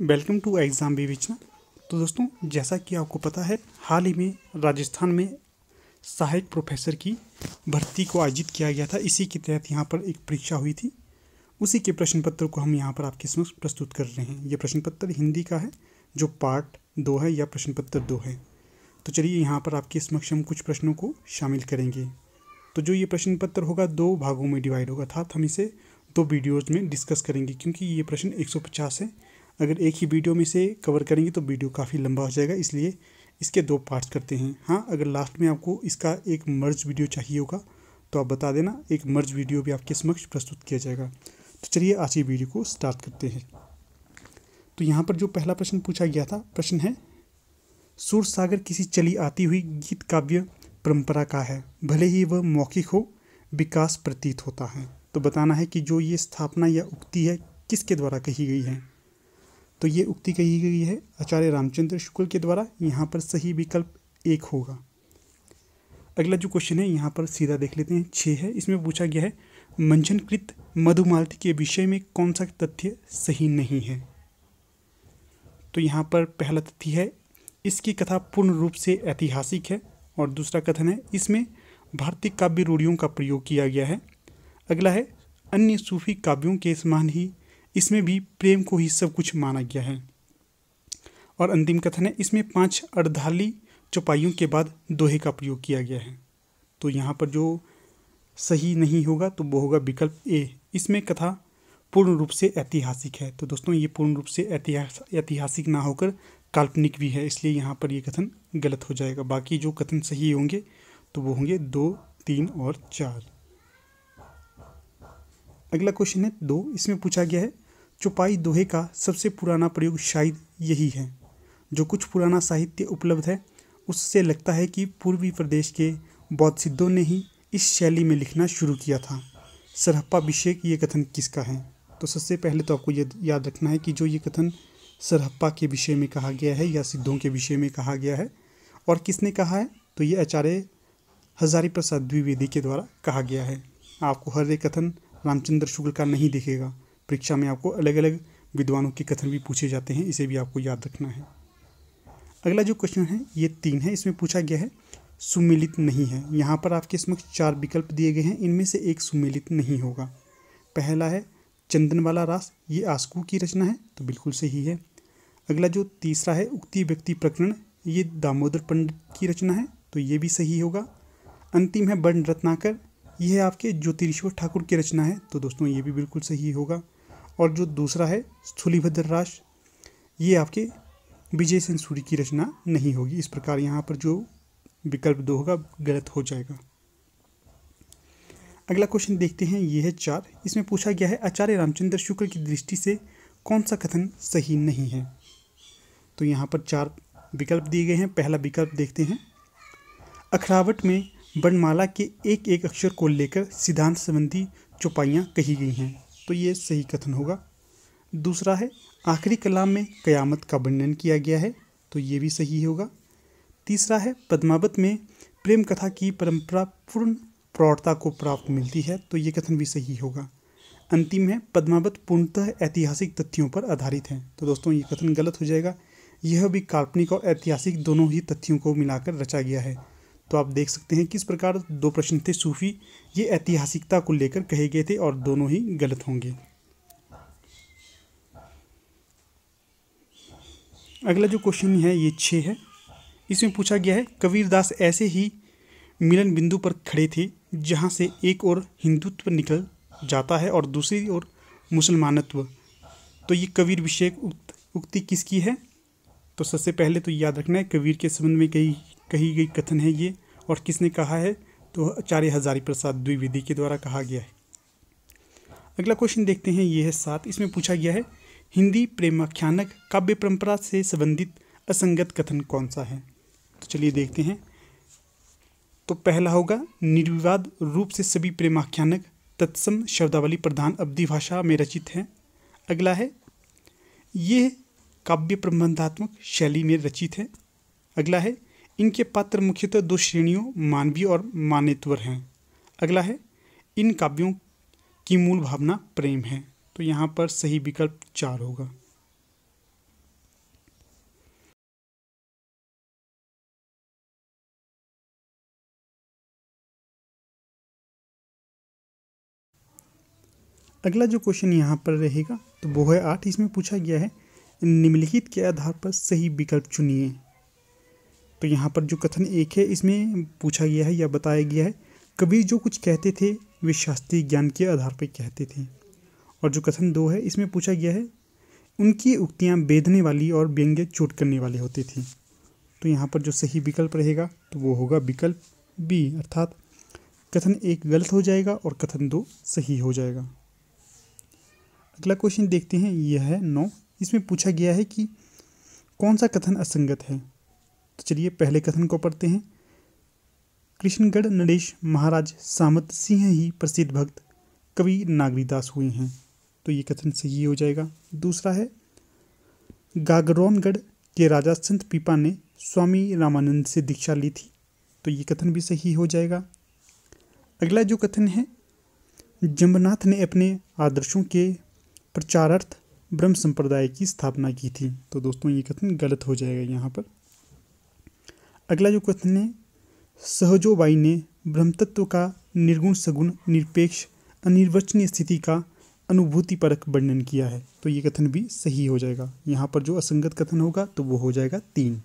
welcome to exam विवेचना तो दोस्तों जैसा कि आपको पता है हाल ही में राजस्थान में सहायक प्रोफेसर की भर्ती को आयोजित किया गया था इसी के तहत यहाँ पर एक परीक्षा हुई थी उसी के प्रश्न पत्र को हम यहाँ पर आपके समक्ष प्रस्तुत कर रहे हैं ये प्रश्न पत्र हिंदी का है जो पार्ट दो है या प्रश्न पत्र दो है तो चलिए यहाँ पर आपके समक्ष हम कुछ प्रश्नों को शामिल करेंगे तो जो ये प्रश्न पत्र होगा दो भागों में डिवाइड होगा अर्थात हम इसे दो वीडियोज़ में डिस्कस करेंगे क्योंकि ये प्रश्न एक है अगर एक ही वीडियो में इसे कवर करेंगे तो वीडियो काफ़ी लंबा हो जाएगा इसलिए इसके दो पार्ट्स करते हैं हाँ अगर लास्ट में आपको इसका एक मर्ज वीडियो चाहिए होगा तो आप बता देना एक मर्ज वीडियो भी आपके समक्ष प्रस्तुत किया जाएगा तो चलिए आज की वीडियो को स्टार्ट करते हैं तो यहाँ पर जो पहला प्रश्न पूछा गया था प्रश्न है सूर सागर किसी चली आती हुई गीत काव्य परंपरा का है भले ही वह मौखिक हो विकास प्रतीत होता है तो बताना है कि जो ये स्थापना या उक्ति है किसके द्वारा कही गई है तो ये उक्ति कही गई है आचार्य रामचंद्र शुक्ल के द्वारा यहाँ पर सही विकल्प एक होगा अगला जो क्वेश्चन है यहाँ पर सीधा देख लेते हैं छः है इसमें पूछा गया है मंजनकृत मधुमालती के विषय में कौन सा तथ्य सही नहीं है तो यहाँ पर पहला तथ्य है इसकी कथा पूर्ण रूप से ऐतिहासिक है और दूसरा कथन है इसमें भारतीय काव्य रूढ़ियों का प्रयोग किया गया है अगला है अन्य सूफी काव्यों के समान ही इसमें भी प्रेम को ही सब कुछ माना गया है और अंतिम कथन है इसमें पांच अर्धाली चौपाइयों के बाद दोहे का प्रयोग किया गया है तो यहाँ पर जो सही नहीं होगा तो वो होगा विकल्प ए इसमें कथा पूर्ण रूप से ऐतिहासिक है तो दोस्तों ये पूर्ण रूप से ऐतिहास ऐतिहासिक ना होकर काल्पनिक भी है इसलिए यहाँ पर ये कथन गलत हो जाएगा बाकी जो कथन सही होंगे तो वो होंगे दो तीन और चार अगला क्वेश्चन है दो इसमें पूछा गया है चौपाई दोहे का सबसे पुराना प्रयोग शायद यही है जो कुछ पुराना साहित्य उपलब्ध है उससे लगता है कि पूर्वी प्रदेश के बौद्ध सिद्धों ने ही इस शैली में लिखना शुरू किया था सरहप्पाभिषेक ये कथन किसका है तो सबसे पहले तो आपको ये याद रखना है कि जो ये कथन सरहप्पा के विषय में कहा गया है या सिद्धों के विषय में कहा गया है और किसने कहा है तो ये आचार्य हजारी प्रसाद द्विवेदी के द्वारा कहा गया है आपको हर एक कथन रामचंद्र शुक्ल का नहीं दिखेगा परीक्षा में आपको अलग अलग विद्वानों के कथन भी पूछे जाते हैं इसे भी आपको याद रखना है अगला जो क्वेश्चन है ये तीन है इसमें पूछा गया है सुमिलित नहीं है यहाँ पर आपके समक्ष चार विकल्प दिए गए हैं इनमें से एक सुमिलित नहीं होगा पहला है चंदन वाला रास ये आस्कू की रचना है तो बिल्कुल सही है अगला जो तीसरा है उक्ति व्यक्ति प्रकरण ये दामोदर पंडित की रचना है तो ये भी सही होगा अंतिम है वर्ण रत्नाकर यह आपके ज्योतिरीश्वर ठाकुर की रचना है तो दोस्तों ये भी बिल्कुल सही होगा और जो दूसरा है स्थूलीभद्र राश ये आपके विजय सूरी की रचना नहीं होगी इस प्रकार यहाँ पर जो विकल्प दो होगा गलत हो जाएगा अगला क्वेश्चन देखते हैं ये है चार इसमें पूछा गया है आचार्य रामचंद्र शुक्ल की दृष्टि से कौन सा कथन सही नहीं है तो यहाँ पर चार विकल्प दिए गए हैं पहला विकल्प देखते हैं अखरावट में वर्णमाला के एक एक अक्षर को लेकर सिद्धांत संबंधी चौपाइयाँ कही गई हैं तो ये सही कथन होगा दूसरा है आखिरी कलाम में क़यामत का वर्णन किया गया है तो ये भी सही होगा तीसरा है पद्मावत में प्रेम कथा की परंपरा पूर्ण प्रौढ़ता को प्राप्त मिलती है तो ये कथन भी सही होगा अंतिम है पद्मावत पूर्णतः ऐतिहासिक तथ्यों पर आधारित है तो दोस्तों ये कथन गलत हो जाएगा यह भी काल्पनिक और ऐतिहासिक दोनों ही तथ्यों को मिलाकर रचा गया है तो आप देख सकते हैं किस प्रकार दो प्रश्न थे सूफी ये ऐतिहासिकता को लेकर कहे गए थे और दोनों ही गलत होंगे अगला जो क्वेश्चन है ये छः है इसमें पूछा गया है कबीरदास ऐसे ही मिलन बिंदु पर खड़े थे जहाँ से एक और हिंदुत्व निकल जाता है और दूसरी ओर मुसलमानत्व तो ये कबीर विषय उक्ति किसकी है तो सबसे पहले तो याद रखना है कबीर के संबंध में कई कही गई कथन है ये और किसने कहा है तो आचार्य हजारी प्रसाद द्विवेदी के द्वारा कहा गया है अगला क्वेश्चन देखते हैं ये है सात इसमें पूछा गया है हिंदी प्रेमाख्यानक काव्य परंपरा से संबंधित असंगत कथन कौन सा है तो चलिए देखते हैं तो पहला होगा निर्विवाद रूप से सभी प्रेमाख्यानक तत्सम शब्दावली प्रधान अवधि भाषा में रचित हैं अगला है ये काव्य प्रबंधात्मक शैली में रचित है अगला है इनके पात्र मुख्यतः दो श्रेणियों मानवीय और मानित्वर हैं अगला है इन काव्यों की मूल भावना प्रेम है तो यहाँ पर सही विकल्प चार होगा अगला जो क्वेश्चन यहाँ पर रहेगा तो वो है आठ इसमें पूछा गया है निम्नलिखित के आधार पर सही विकल्प चुनिए तो यहाँ पर जो कथन एक है इसमें पूछा गया है या बताया गया है कबीर जो कुछ कहते थे वे शास्त्रीय ज्ञान के आधार पर कहते थे और जो कथन दो है इसमें पूछा गया है उनकी उक्तियाँ बेदने वाली और व्यंग्य चोट करने वाले होते थे तो यहाँ पर जो सही विकल्प रहेगा तो वो होगा विकल्प बी अर्थात कथन एक गलत हो जाएगा और कथन दो सही हो जाएगा अगला क्वेश्चन देखते हैं यह है नौ इसमें पूछा गया है कि कौन सा कथन असंगत है तो चलिए पहले कथन को पढ़ते हैं कृष्णगढ़ नरेश महाराज सामत सिंह ही प्रसिद्ध भक्त कवि नागरीदास हुए हैं तो ये कथन सही हो जाएगा दूसरा है गागरौनगढ़ के राजा संत पीपा ने स्वामी रामानंद से दीक्षा ली थी तो ये कथन भी सही हो जाएगा अगला जो कथन है जम्बनाथ ने अपने आदर्शों के प्रचारार्थ ब्रह्म संप्रदाय की स्थापना की थी तो दोस्तों ये कथन गलत हो जाएगा यहाँ पर अगला जो क्वेश्चन है सहजोबाई ने ब्रह्मतत्व का निर्गुण सगुण निरपेक्ष अनिर्वचनीय स्थिति का अनुभूतिपरक वर्णन किया है तो ये कथन भी सही हो जाएगा यहाँ पर जो असंगत कथन होगा तो वो हो जाएगा तीन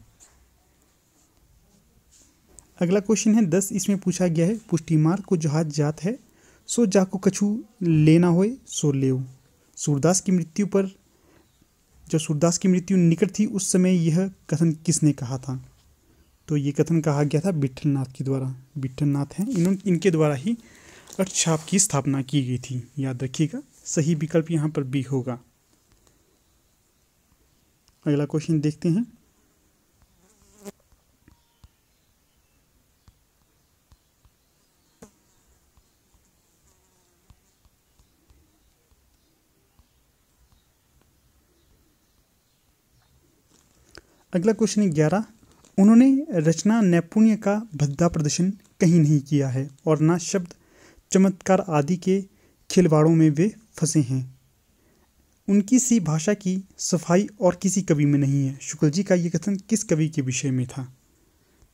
अगला क्वेश्चन है दस इसमें पूछा गया है पुष्टिमार को जहाज जात है सो जाको कछु लेना होए सो ले सूरदास की मृत्यु पर जब सूरदास की मृत्यु निकट थी उस समय यह कथन किसने कहा था तो ये कथन कहा गया था नाथ के द्वारा विठलनाथ हैं इन्होंने इनके द्वारा ही अर्थछाप की स्थापना की गई थी याद रखिएगा सही विकल्प यहाँ पर बी होगा अगला क्वेश्चन देखते हैं अगला क्वेश्चन है ग्यारह उन्होंने रचना नैपुण्य का भद्दा प्रदर्शन कहीं नहीं किया है और ना शब्द चमत्कार आदि के खिलवाड़ों में वे फंसे हैं उनकी सी भाषा की सफाई और किसी कवि में नहीं है शुक्ल जी का ये कथन किस कवि के विषय में था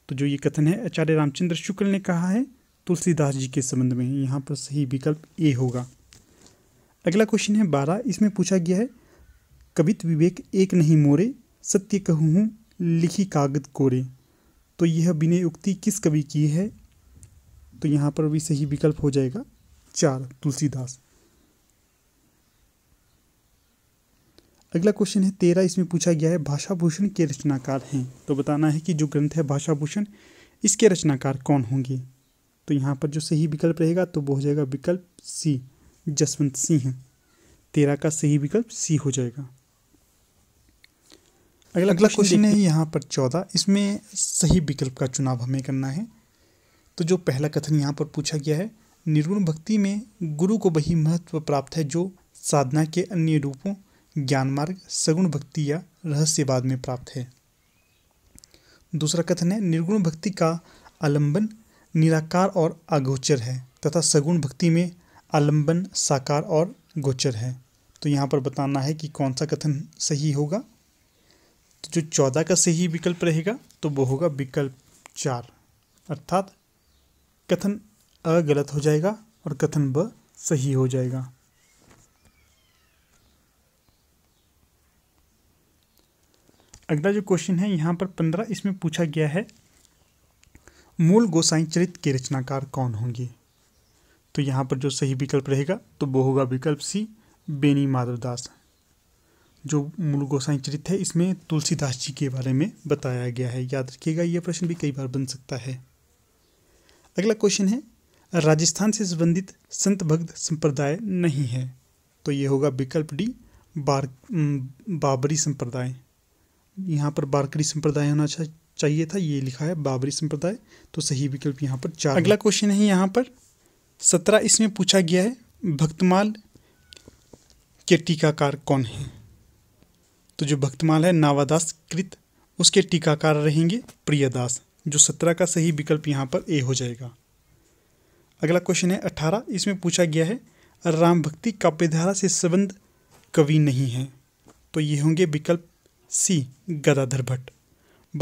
तो जो ये कथन है आचार्य रामचंद्र शुक्ल ने कहा है तुलसीदास जी के संबंध में यहाँ पर सही विकल्प ए होगा अगला क्वेश्चन है बारह इसमें पूछा गया है कवित विवेक एक नहीं मोरे सत्य कहूँ लिखी कागद कोरे तो यह विनय उक्ति किस कवि की है तो यहाँ पर भी सही विकल्प हो जाएगा चार तुलसीदास अगला क्वेश्चन है तेरह इसमें पूछा गया है भाषाभूषण के रचनाकार हैं तो बताना है कि जो ग्रंथ है भाषाभूषण इसके रचनाकार कौन होंगे तो यहाँ पर जो सही विकल्प रहेगा तो वो हो जाएगा विकल्प सी जसवंत सिंह तेरह का सही विकल्प सी हो जाएगा अगला अगला क्वेश्चन है यहाँ पर चौदह इसमें सही विकल्प का चुनाव हमें करना है तो जो पहला कथन यहाँ पर पूछा गया है निर्गुण भक्ति में गुरु को वही महत्व प्राप्त है जो साधना के अन्य रूपों ज्ञान मार्ग सगुण भक्ति या रहस्यवाद में प्राप्त है दूसरा कथन है निर्गुण भक्ति का आलंबन निराकार और अगोचर है तथा सगुण भक्ति में आलंबन साकार और गोचर है तो यहाँ पर बताना है कि कौन सा कथन सही होगा तो जो चौदह का सही विकल्प रहेगा तो वो होगा विकल्प चार अर्थात कथन अ गलत हो जाएगा और कथन ब सही हो जाएगा अगला जो क्वेश्चन है यहाँ पर पंद्रह इसमें पूछा गया है मूल गोसाई चरित के रचनाकार कौन होंगे तो यहाँ पर जो सही विकल्प रहेगा तो वो होगा विकल्प सी बेनी माधवदास जो मूल गोसाई चरित है इसमें तुलसीदास जी के बारे में बताया गया है याद रखिएगा यह प्रश्न भी कई बार बन सकता है अगला क्वेश्चन है राजस्थान से संबंधित संत भक्त संप्रदाय नहीं है तो ये होगा विकल्प डी बार बाबरी संप्रदाय यहाँ पर बारकरी संप्रदाय होना चाहिए था ये लिखा है बाबरी संप्रदाय तो सही विकल्प यहाँ पर चार अगला क्वेश्चन है यहाँ पर सत्रह इसमें पूछा गया है भक्तमाल के टीकाकार कौन है तो जो भक्तमाल है नावादास कृत उसके टीकाकार रहेंगे प्रियदास जो सत्रह का सही विकल्प यहाँ पर ए हो जाएगा अगला क्वेश्चन है अठारह इसमें पूछा गया है राम भक्ति काव्यधारा से संबंध कवि नहीं है तो ये होंगे विकल्प सी गदाधर भट्ट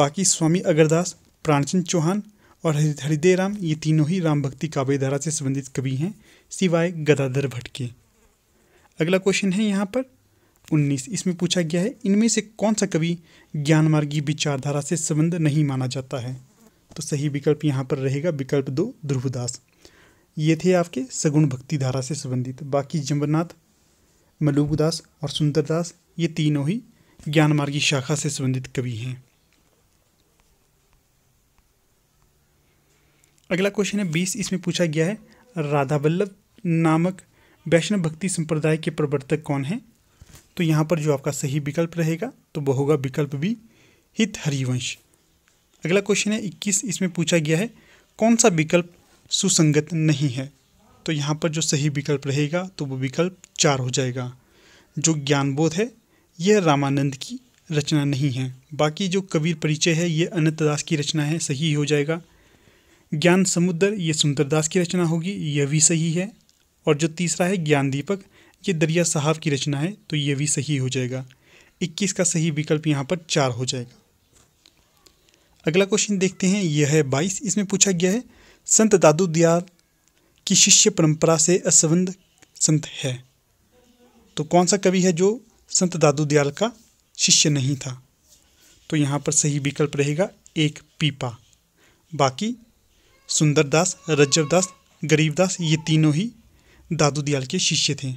बाकी स्वामी अगरदास प्राणचंद चौहान और हरिदे राम ये तीनों ही राम भक्ति काव्यधारा से संबंधित कवि हैं सिवाय गदाधर भट्ट के अगला क्वेश्चन है यहाँ पर उन्नीस इसमें पूछा गया है इनमें से कौन सा कवि ज्ञान मार्गी विचारधारा से संबंध नहीं माना जाता है तो सही विकल्प यहाँ पर रहेगा विकल्प दो ध्रुवदास ये थे आपके सगुण भक्ति धारा से संबंधित बाकी जम्बरनाथ मलुकदास और सुंदरदास ये तीनों ही ज्ञान मार्गी शाखा से संबंधित कवि हैं अगला क्वेश्चन है बीस इसमें पूछा गया है राधा वल्लभ नामक वैष्णव भक्ति संप्रदाय के प्रवर्तक कौन हैं तो यहाँ पर जो आपका सही विकल्प रहेगा तो वह होगा विकल्प बी हित हरिवंश अगला क्वेश्चन है इक्कीस इसमें पूछा गया है कौन सा विकल्प सुसंगत नहीं है तो यहाँ पर जो सही विकल्प रहेगा तो वो विकल्प चार हो जाएगा जो ज्ञानबोध है यह रामानंद की रचना नहीं है बाकी जो कबीर परिचय है ये अनंतदास की रचना है सही हो जाएगा ज्ञान समुद्र ये सुंदरदास की रचना होगी यह भी सही है और जो तीसरा है ज्ञान दीपक ये दरिया साहब की रचना है तो ये भी सही हो जाएगा इक्कीस का सही विकल्प यहाँ पर चार हो जाएगा अगला क्वेश्चन देखते हैं यह है बाईस इसमें पूछा गया है संत दादू दयाल की शिष्य परंपरा से असंबंध संत है तो कौन सा कवि है जो संत दादू दयाल का शिष्य नहीं था तो यहाँ पर सही विकल्प रहेगा एक पीपा बाकी सुंदरदास रजवदास गरीबदास ये तीनों ही दादू दयाल के शिष्य थे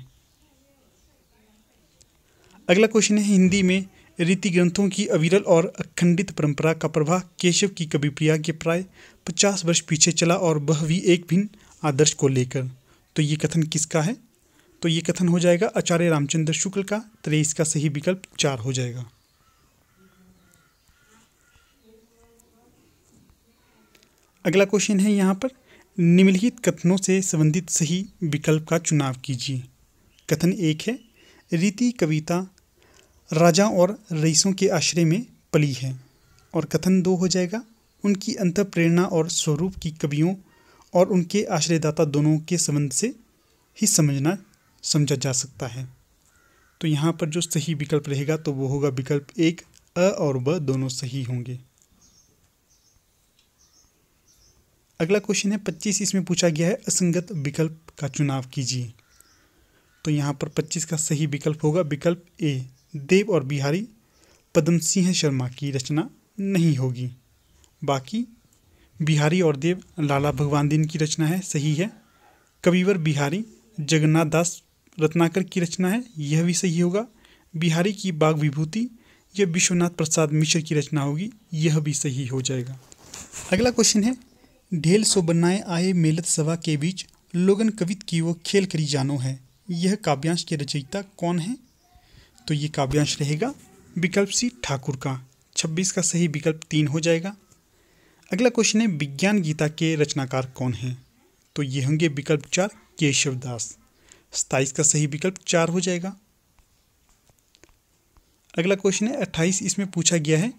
अगला क्वेश्चन है हिंदी में रीति ग्रंथों की अविरल और अखंडित परंपरा का प्रभाव केशव की कवि प्रिया के प्राय पचास वर्ष पीछे चला और वह भी एक भिन्न आदर्श को लेकर तो ये कथन किसका है तो ये कथन हो जाएगा आचार्य रामचंद्र शुक्ल का त्रेस इसका सही विकल्प चार हो जाएगा अगला क्वेश्चन है यहाँ पर निम्नलिखित कथनों से संबंधित सही विकल्प का चुनाव कीजिए कथन एक है रीति कविता राजा और रईसों के आश्रय में पली है और कथन दो हो जाएगा उनकी अंत प्रेरणा और स्वरूप की कवियों और उनके आश्रयदाता दोनों के संबंध से ही समझना समझा जा सकता है तो यहाँ पर जो सही विकल्प रहेगा तो वो होगा विकल्प एक अ और ब दोनों सही होंगे अगला क्वेश्चन है पच्चीस इसमें पूछा गया है असंगत विकल्प का चुनाव कीजिए तो यहाँ पर पच्चीस का सही विकल्प होगा विकल्प ए देव और बिहारी पद्म सिंह शर्मा की रचना नहीं होगी बाकी बिहारी और देव लाला भगवान दीन की रचना है सही है कविवर बिहारी जगन्नाथ दास रत्नाकर की रचना है यह भी सही होगा बिहारी की बाग विभूति यह विश्वनाथ प्रसाद मिश्र की रचना होगी यह भी सही हो जाएगा अगला क्वेश्चन है ढेल सो बनाए आए मेलत सभा के बीच लोगन कवित की वो खेल करी जानो है यह काव्यांश के रचयिता कौन है तो ये काव्यांश रहेगा विकल्प सी ठाकुर का छब्बीस का सही विकल्प तीन हो जाएगा अगला क्वेश्चन है विज्ञान गीता के रचनाकार कौन हैं तो ये होंगे विकल्प चार केशवदास सताइस का सही विकल्प चार हो जाएगा अगला क्वेश्चन है अट्ठाईस इसमें पूछा गया है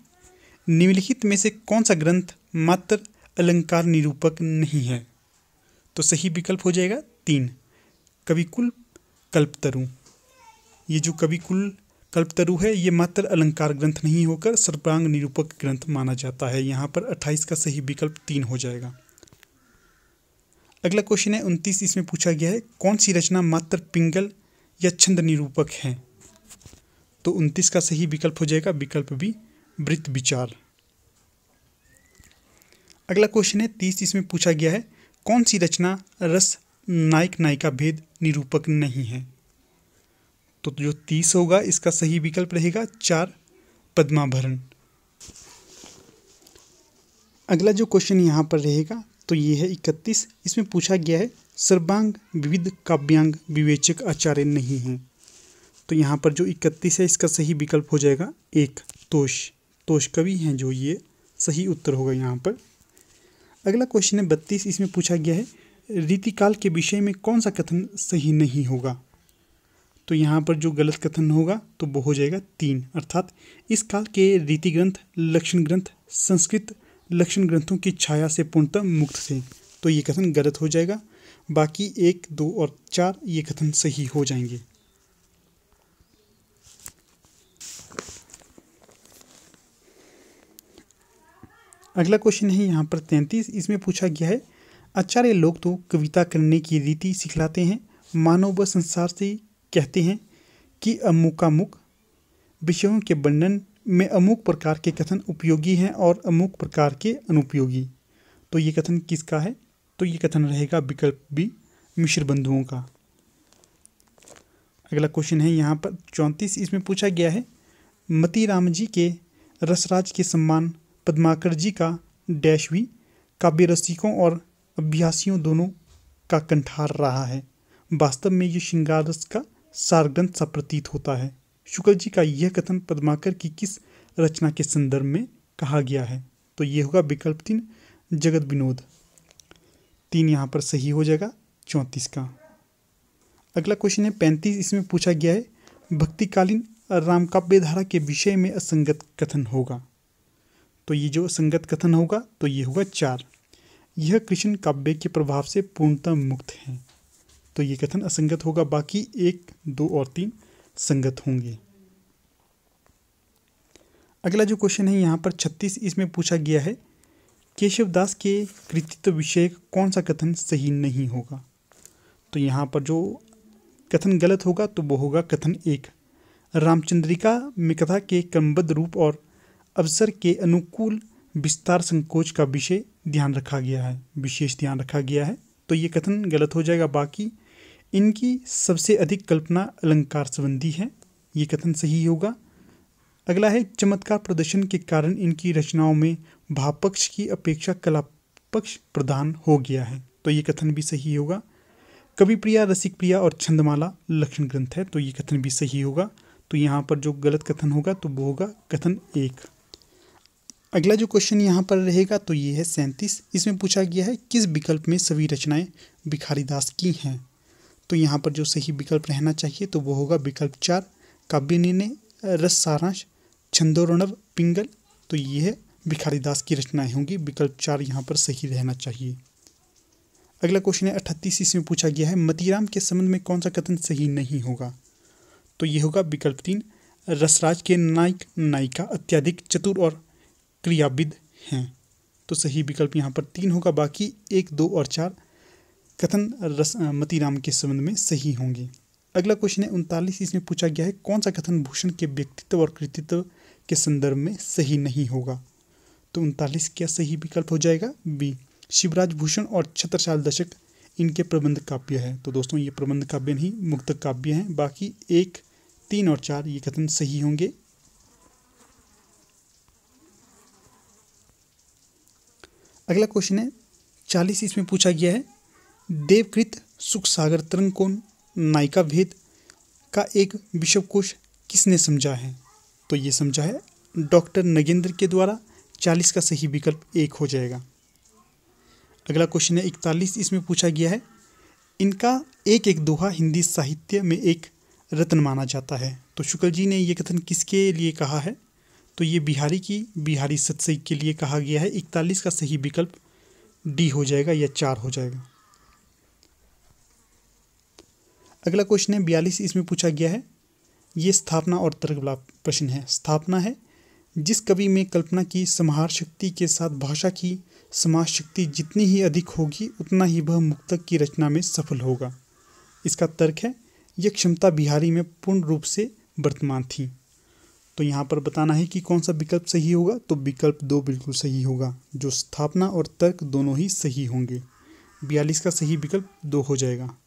निम्नलिखित में से कौन सा ग्रंथ मात्र अलंकार निरूपक नहीं है तो सही विकल्प हो जाएगा तीन कविकुल कुल कल्पतरु ये जो कवि कुल कल्पतरु है ये मात्र अलंकार ग्रंथ नहीं होकर सर्वांग निरूपक ग्रंथ माना जाता है यहाँ पर अट्ठाईस का सही विकल्प तीन हो जाएगा अगला क्वेश्चन है उनतीस इसमें पूछा गया है कौन सी रचना मात्र पिंगल या छंद निरूपक है तो उनतीस का सही विकल्प हो जाएगा विकल्प भी वृत्त विचार अगला क्वेश्चन है तीस इसमें पूछा गया है कौन सी रचना रस नायक नायिका भेद निरूपक नहीं है तो जो तीस होगा इसका सही विकल्प रहेगा चार पद्माभरण अगला जो क्वेश्चन यहाँ पर रहेगा तो ये है इकतीस इसमें पूछा गया है सर्वांग विविध काव्यांग विवेचक आचार्य नहीं है तो यहाँ पर जो इकतीस है इसका सही विकल्प हो जाएगा एक तोष तोष कवि हैं जो ये सही उत्तर होगा यहाँ पर अगला क्वेश्चन है बत्तीस इसमें पूछा गया है रीतिकाल के विषय में कौन सा कथन सही नहीं होगा तो यहाँ पर जो गलत कथन होगा तो वो हो जाएगा तीन अर्थात इस काल के रीति ग्रंथ लक्षण ग्रंथ संस्कृत लक्षण ग्रंथों की छाया से पूर्णतः मुक्त थे तो ये कथन गलत हो जाएगा बाकी एक दो और चार ये कथन सही हो जाएंगे अगला क्वेश्चन है यहाँ पर तैंतीस इसमें पूछा गया है आचार्य लोग तो कविता करने की रीति सिखलाते हैं मानव व संसार से कहते हैं कि अमुकामुक विषयों के वर्णन में अमुक प्रकार के कथन उपयोगी हैं और अमुक प्रकार के अनुपयोगी तो ये कथन किसका है तो ये कथन रहेगा विकल्प बी मिश्र बंधुओं का अगला क्वेश्चन है यहाँ पर चौंतीस इसमें पूछा गया है मती राम जी के रसराज के सम्मान पद्माकर जी का डैश भी काव्य रसिकों और अभ्यासियों दोनों का कंठार रहा है वास्तव में ये श्रृंगारस का सारग्रंथ सा प्रतीत होता है शुक्ल जी का यह कथन पद्माकर की किस रचना के संदर्भ में कहा गया है तो ये होगा विकल्प तीन जगत विनोद तीन यहाँ पर सही हो जाएगा चौंतीस का अगला क्वेश्चन है पैंतीस इसमें पूछा गया है भक्तिकालीन काव्य धारा के विषय में असंगत कथन होगा तो ये जो असंगत कथन होगा तो ये होगा चार यह कृष्ण काव्य के प्रभाव से पूर्णतः मुक्त हैं तो ये कथन असंगत होगा बाकी एक दो और तीन संगत होंगे अगला जो क्वेश्चन है यहाँ पर छत्तीस इसमें पूछा गया है केशवदास के कृतित्व विषय कौन सा कथन सही नहीं होगा तो यहाँ पर जो कथन गलत होगा तो वो होगा कथन एक रामचंद्रिका में कथा के क्रमबद्ध रूप और अवसर के अनुकूल विस्तार संकोच का विषय ध्यान रखा गया है विशेष ध्यान रखा गया है तो ये कथन गलत हो जाएगा बाकी इनकी सबसे अधिक कल्पना अलंकार संबंधी है ये कथन सही होगा अगला है चमत्कार प्रदर्शन के कारण इनकी रचनाओं में भावपक्ष की अपेक्षा कला पक्ष प्रदान हो गया है तो ये कथन भी सही होगा कवि प्रिया रसिक प्रिया और छंदमाला लक्षण ग्रंथ है तो ये कथन भी सही होगा तो यहाँ पर जो गलत कथन होगा तो वो होगा कथन एक अगला जो क्वेश्चन यहाँ पर रहेगा तो ये है सैंतीस इसमें पूछा गया है किस विकल्प में सभी रचनाएं भिखारी दास की हैं तो यहाँ पर जो सही विकल्प रहना चाहिए तो वो होगा विकल्प चार काव्य निर्णय रस सारांश छंदोरणव पिंगल तो ये है भिखारी दास की रचनाएं होंगी विकल्प चार यहाँ पर सही रहना चाहिए अगला क्वेश्चन है अठतीस इसमें पूछा गया है मतीराम के संबंध में कौन सा कथन सही नहीं होगा तो ये होगा विकल्प तीन रसराज के नायक नायिका अत्याधिक चतुर और क्रियाविद हैं तो सही विकल्प यहाँ पर तीन होगा बाकी एक दो और चार कथन रस मती राम के संबंध में सही होंगे अगला क्वेश्चन है उनतालीस इसमें पूछा गया है कौन सा कथन भूषण के व्यक्तित्व और कृतित्व के संदर्भ में सही नहीं होगा तो उनतालीस क्या सही विकल्प हो जाएगा बी शिवराज भूषण और छत्रशाल दशक इनके प्रबंध काव्य है तो दोस्तों ये प्रबंध काव्य नहीं मुक्त काव्य हैं बाकी एक तीन और चार ये कथन सही होंगे अगला क्वेश्चन है चालीस इसमें पूछा गया है देवकृत सुख सागर तरंग कोण नायिका भेद का एक विश्व कोश किसने समझा है तो ये समझा है डॉक्टर नगेंद्र के द्वारा चालीस का सही विकल्प एक हो जाएगा अगला क्वेश्चन है इकतालीस इसमें पूछा गया है इनका एक एक दोहा हिंदी साहित्य में एक रत्न माना जाता है तो शुक्ल जी ने ये कथन किसके लिए कहा है तो ये बिहारी की बिहारी सत्सई के लिए कहा गया है इकतालीस का सही विकल्प डी हो जाएगा या चार हो जाएगा अगला क्वेश्चन है बयालीस इसमें पूछा गया है ये स्थापना और तर्क वाला प्रश्न है स्थापना है जिस कवि में कल्पना की समाहार शक्ति के साथ भाषा की समाज शक्ति जितनी ही अधिक होगी उतना ही वह मुक्तक की रचना में सफल होगा इसका तर्क है यह क्षमता बिहारी में पूर्ण रूप से वर्तमान थी तो यहाँ पर बताना है कि कौन सा विकल्प सही होगा तो विकल्प दो बिल्कुल सही होगा जो स्थापना और तर्क दोनों ही सही होंगे बयालीस का सही विकल्प दो हो जाएगा